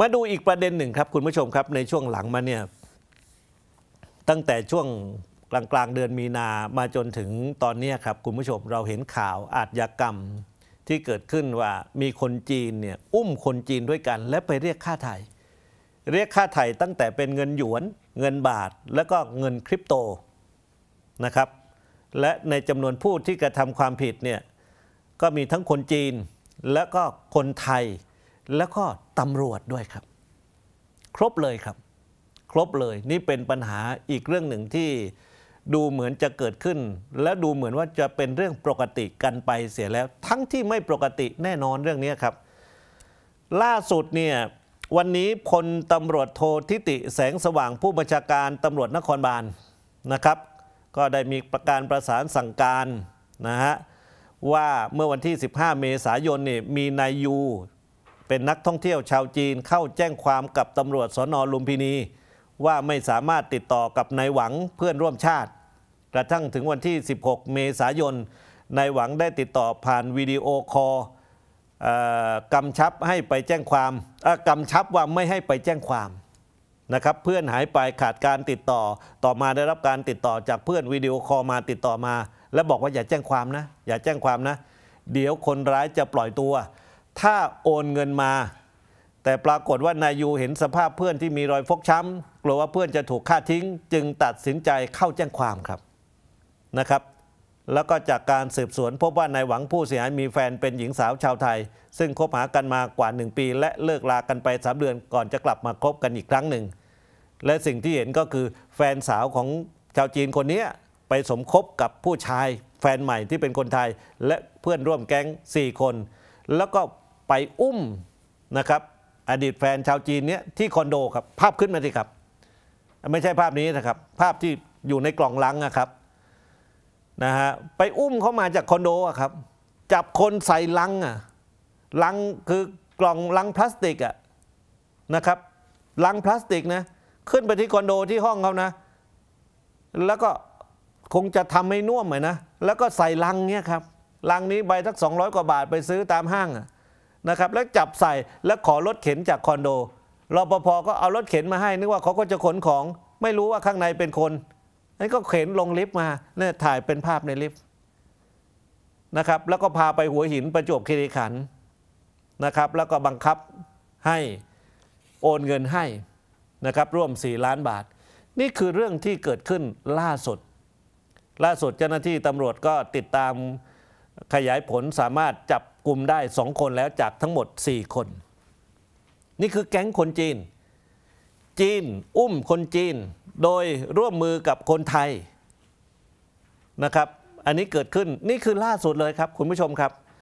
มาดูอีกประเด็นหนึ่งครับ คุณผู้ชมครับในช่วงหลังมาเนี่ยตั้งแต่ช่วงกลางกลางเดือนมีนามาจนถึงตอนนี้ครับ คุณผู้ชมเราเห็นข่าวอาชญากรรมที่เกิดขึ้นว่ามีคนจีนเนี่ยอุ้มคนจีนด้วยกัน และไปเรียกค่าไถ่เรียกค่าไถ่ตั้งแต่เป็นเงินหยวนเงินบาทและก็เงินคริปโตนะครับ และในจำนวนผู้ที่กระทำความผิดเนี่ยก็มีทั้งคนจีนและก็คนไทยแล้วก็ตำรวจด้วยครับ ครบเลยครับ ครบเลย นี่เป็นปัญหาอีกเรื่องหนึ่งที่ดูเหมือนจะเกิดขึ้น และดูเหมือนว่าจะเป็นเรื่องปกติกันไปเสียแล้ว ทั้งที่ไม่ปกติแน่นอนเรื่องนี้ครับ ล่าสุดเนี่ย วันนี้พลตำรวจโททิติแสงสว่างผู้บัญชาการตำรวจนครบาลนนะครับ ก็ได้มีประการประสานสั่งการ นะฮะว่าเมื่อวันที่ 15 เมษายนนี่มีนายยูเป็นนักท่องเที่ยวชาวจีนเข้าแจ้งความกับตำรวจสนลุมพินี ว่าไม่สามารถติดต่อกับนายหวังเพื่อนร่วมชาติ กระทั่งถึงวันที่ 16 เมษายนนายหวังได้ติดต่อผ่านวิดีโอคอลกำชับให้ไปแจ้งความกำชับว่าไม่ให้ไปแจ้งความนะครับเพื่อนหายไปขาดการติดต่อต่อมาได้รับการติดต่อจากเพื่อนวิดีโอคอลมาติดต่อมา และบอกว่าอย่าแจ้งความนะอย่าแจ้งความนะ เดี๋ยวคนร้ายจะปล่อยตัวถ้าโอนเงินมา แต่ปรากฏว่านายยูเห็นสภาพเพื่อนที่มีรอยฟกช้ำกลัวว่าเพื่อนจะถูกฆ่าทิ้ง จึงตัดสินใจเข้าแจ้งความครับนะครับ แล้วก็จากการสืบสวน พบว่านายหวังผู้เสียหายมีแฟนเป็นหญิงสาวชาวไทย ซึ่งคบหากันมากว่า 1 ปี และเลิกลากันไปสามเดือนก่อนจะกลับมาคบกันอีกครั้งหนึ่ง และสิ่งที่เห็นก็คือ แฟนสาวของชาวจีนคนนี้ไปสมคบกับผู้ชาย แฟนใหม่ที่เป็นคนไทย และเพื่อนร่วมแก๊ง 4 คน แล้วก็ไปอุ้มนะครับอดีตแฟนชาวจีนเนี้ยที่คอนโดครับภาพขึ้นมาสิครับ ไม่ใช่ภาพนี้นะครับภาพที่อยู่ในกล่องลังนะครับนะฮะไปอุ้มเขามาจากคอนโดอะครับจับคนใส่ลังอะลัง คือกล่องลังพลาสติกอะนะครับลังพลาสติกนะขึ้นไปที่คอนโดที่ห้องเขานะแล้วก็คงจะทำให้น่วมหน่อยนะแล้วก็ใส่ลังเนี้ยครับลังนี้ใบสัก 200 กว่าบาทไปซื้อตามห้างอะนะครับแล้วจับใส่แล้วขอรถเข็นจากคอนโดรปภก็เอารถเข็นมาให้นึกว่าเขาก็จะขนของ ไม่รู้ว่าข้างในเป็นคนนั่นก็เข็นลงลิฟต์มาเนี่ยถ่ายเป็นภาพในลิฟต์นะครับแล้วก็พาไปหัวหินประจวบคีรีขันธ์นะครับ แล้วก็บังคับให้โอนเงินให้นะครับร่วม 4 ล้านบาท นี่คือเรื่องที่เกิดขึ้นล่าสุด ล่าสุดเจ้าหน้าที่ตำรวจก็ติดตามขยายผลสามารถจับกลุ่มได้สองคนแล้วจากทั้งหมด 4 คน นี่คือแก๊งคนจีน จีนอุ้มคนจีน โดยร่วมมือกับคนไทยนะครับ อันนี้เกิดขึ้นนี่คือล่าสุดเลยครับ คุณผู้ชมครับ